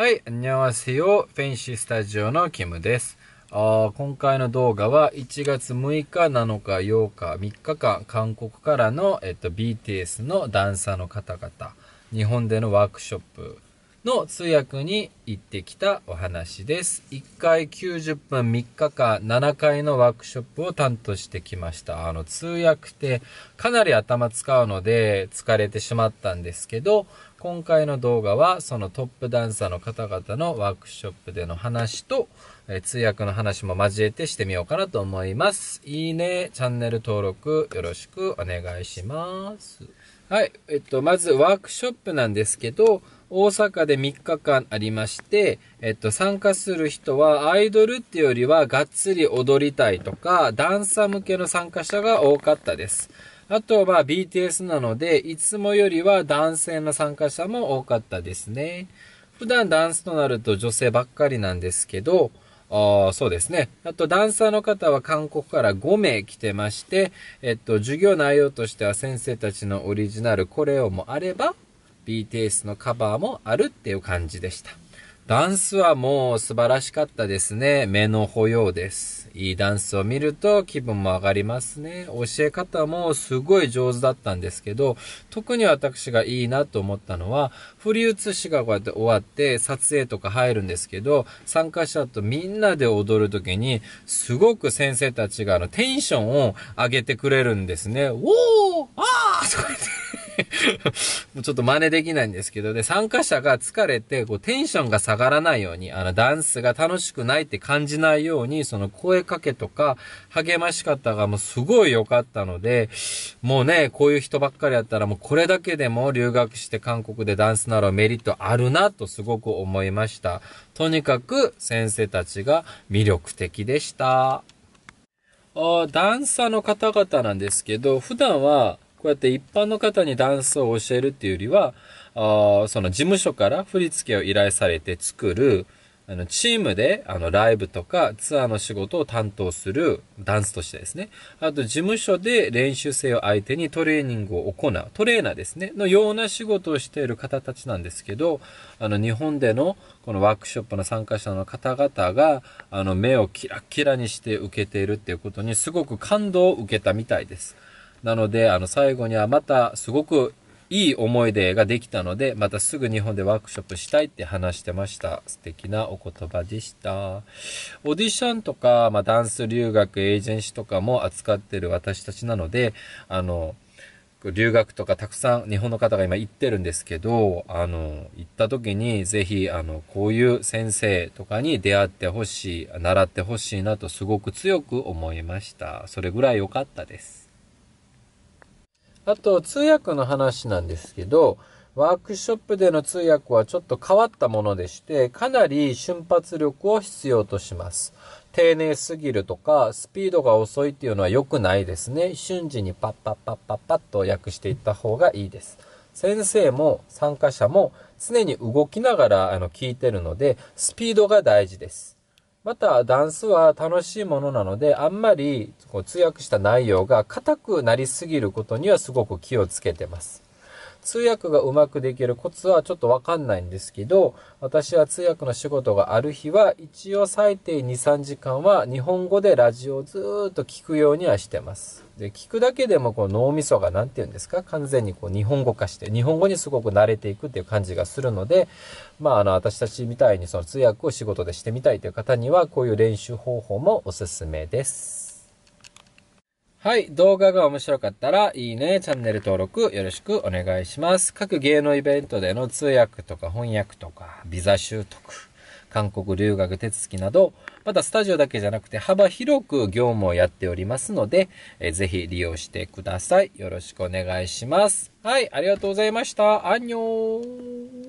はい、こんにちは。フェンシースタジオのキムです。あ今回の動画は1月6日、7日、8日、3日間、韓国からの、えっと、BTS のダンサーの方々、日本でのワークショップ、の通訳に行ってきたお話です。1回90分3日間7回のワークショップを担当してきました。あの通訳ってかなり頭使うので疲れてしまったんですけど、今回の動画はそのトップダンサーの方々のワークショップでの話と、え通訳の話も交えてしてみようかなと思います。いいね、チャンネル登録よろしくお願いします。はい、えっと、まずワークショップなんですけど、大阪で3日間ありまして、えっと、参加する人はアイドルっていうよりはがっつり踊りたいとか、ダンサー向けの参加者が多かったです。あとは BTS なので、いつもよりは男性の参加者も多かったですね。普段ダンスとなると女性ばっかりなんですけど、あそうですね。あと、ダンサーの方は韓国から5名来てまして、えっと、授業内容としては先生たちのオリジナルコレオもあれば、BTS のカバーもあるっていう感じでした。ダンスはもう素晴らしかったですね。目の保養です。いいダンスを見ると気分も上がりますね。教え方もすごい上手だったんですけど、特に私がいいなと思ったのは、振り写しがこうやって終わって撮影とか入るんですけど、参加者とみんなで踊るときに、すごく先生たちがあのテンションを上げてくれるんですね。おーあーとか言って もうちょっと真似できないんですけど、で、参加者が疲れて、こう、テンションが下がらないように、あの、ダンスが楽しくないって感じないように、その声かけとか、励まし方がもうすごい良かったので、もうね、こういう人ばっかりやったら、もうこれだけでも留学して韓国でダンスならメリットあるな、とすごく思いました。とにかく、先生たちが魅力的でした。あダンサーの方々なんですけど、普段は、こうやって一般の方にダンスを教えるっていうよりは、あその事務所から振り付けを依頼されて作る、あの、チームで、あの、ライブとかツアーの仕事を担当するダンスとしてですね。あと、事務所で練習生を相手にトレーニングを行う、トレーナーですね、のような仕事をしている方たちなんですけど、あの、日本でのこのワークショップの参加者の方々が、あの、目をキラキラにして受けているっていうことにすごく感動を受けたみたいです。なので、あの、最後にはまたすごくいい思い出ができたので、またすぐ日本でワークショップしたいって話してました。素敵なお言葉でした。オーディションとか、まあ、ダンス留学、エージェンシーとかも扱ってる私たちなので、あの、留学とかたくさん日本の方が今行ってるんですけど、あの、行った時にぜひ、あの、こういう先生とかに出会ってほしい、習ってほしいなとすごく強く思いました。それぐらい良かったです。あと、通訳の話なんですけど、ワークショップでの通訳はちょっと変わったものでして、かなり瞬発力を必要とします。丁寧すぎるとか、スピードが遅いっていうのは良くないですね。瞬時にパッパッパッパッパッと訳していった方がいいです。先生も参加者も常に動きながらあの聞いてるので、スピードが大事です。また、ダンスは楽しいものなので、あんまりこう通訳した内容が硬くなりすぎることにはすごく気をつけてます。通訳がうまくできるコツはちょっとわかんないんですけど、私は通訳の仕事がある日は、一応最低2、3時間は日本語でラジオをずっと聞くようにはしてます。で、聞くだけでもこう脳みそが何て言うんですか、完全にこう日本語化して、日本語にすごく慣れていくっていう感じがするので、まああの私たちみたいにその通訳を仕事でしてみたいという方には、こういう練習方法もおすすめです。はい。動画が面白かったら、いいね、チャンネル登録よろしくお願いします。各芸能イベントでの通訳とか翻訳とか、ビザ習得、韓国留学手続きなど、またスタジオだけじゃなくて幅広く業務をやっておりますので、えぜひ利用してください。よろしくお願いします。はい。ありがとうございました。アンニョー。